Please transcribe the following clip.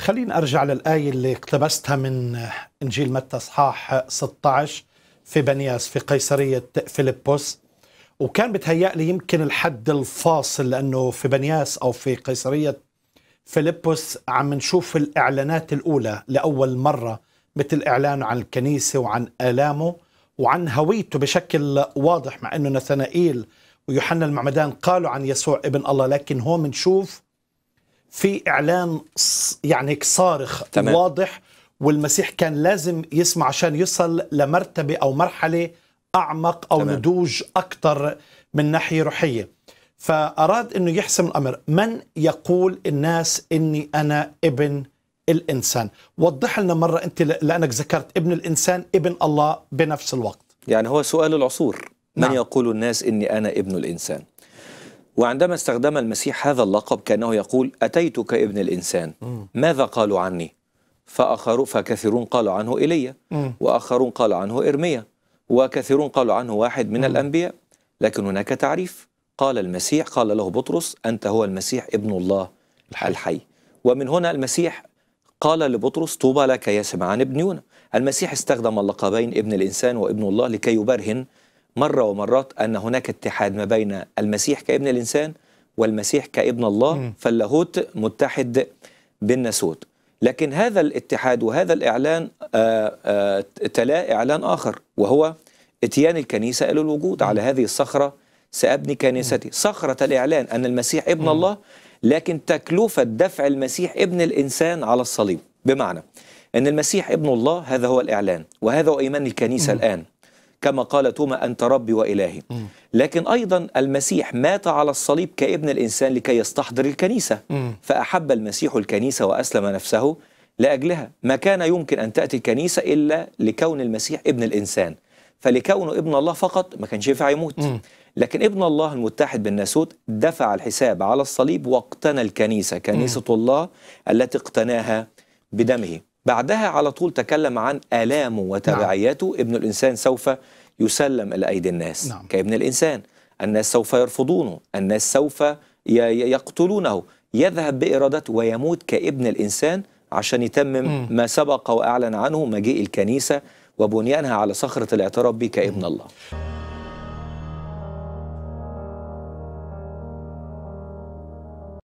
خليني أرجع للآية اللي اقتبستها من إنجيل متى صحاح 16 في بنياس في قيصرية فيلبس وكان بتهيأ لي يمكن الحد الفاصل لأنه في بنياس أو في قيصرية فيلبس عم نشوف الإعلانات الأولى لأول مرة مثل إعلانه عن الكنيسة وعن آلامه وعن هويته بشكل واضح مع أنه نثنائيل ويوحنا المعمدان قالوا عن يسوع ابن الله لكن هون بنشوف في اعلان يعني صارخ تمام. واضح والمسيح كان لازم يسمع عشان يصل لمرتبه او مرحله اعمق او تمام. نضوج اكثر من ناحيه روحيه فاراد انه يحسم الامر من يقول الناس اني انا ابن الانسان وضح لنا مره انت لانك ذكرت ابن الانسان ابن الله بنفس الوقت يعني هو سؤال العصور من نعم. يقول الناس اني انا ابن الانسان وعندما استخدم المسيح هذا اللقب كأنه يقول أتيتك ابن الإنسان ماذا قالوا عني فآخر فكثيرون قالوا عنه إيليا وآخرون قالوا عنه إرميا وكثيرون قالوا عنه واحد من الأنبياء لكن هناك تعريف قال المسيح قال له بطرس أنت هو المسيح ابن الله الحي, الحي. ومن هنا المسيح قال لبطرس طوبى لك يا سمعان ابن يونا المسيح استخدم اللقبين ابن الإنسان وابن الله لكي يبرهن مرة ومرات أن هناك اتحاد ما بين المسيح كابن الإنسان والمسيح كابن الله فاللاهوت متحد بالناسوت لكن هذا الاتحاد وهذا الإعلان آه، آه، تلاه إعلان آخر وهو اتيان الكنيسة إلى الوجود على هذه الصخرة سأبني كنيستي صخرة الإعلان أن المسيح ابن الله لكن تكلفة دفع المسيح ابن الإنسان على الصليب بمعنى أن المسيح ابن الله هذا هو الإعلان وهذا هو إيمان الكنيسة الآن كما قال توما أنت ربي وإلهي لكن أيضا المسيح مات على الصليب كابن الإنسان لكي يستحضر الكنيسة فأحب المسيح الكنيسة وأسلم نفسه لأجلها ما كان يمكن أن تأتي الكنيسة إلا لكون المسيح ابن الإنسان فلكونه ابن الله فقط ما كانش ينفع يموت لكن ابن الله المتحد بالناسوت دفع الحساب على الصليب واقتنى الكنيسة كنيسة الله التي اقتناها بدمه بعدها على طول تكلم عن آلامه وتبعياته نعم. ابن الإنسان سوف يسلم إلى أيدي الناس نعم. كابن الإنسان الناس سوف يرفضونه الناس سوف يقتلونه يذهب بإرادته ويموت كابن الإنسان عشان يتمم م. ما سبق وأعلن عنه مجيء الكنيسة وبنيانها على صخرة الاعتراف به كابن الله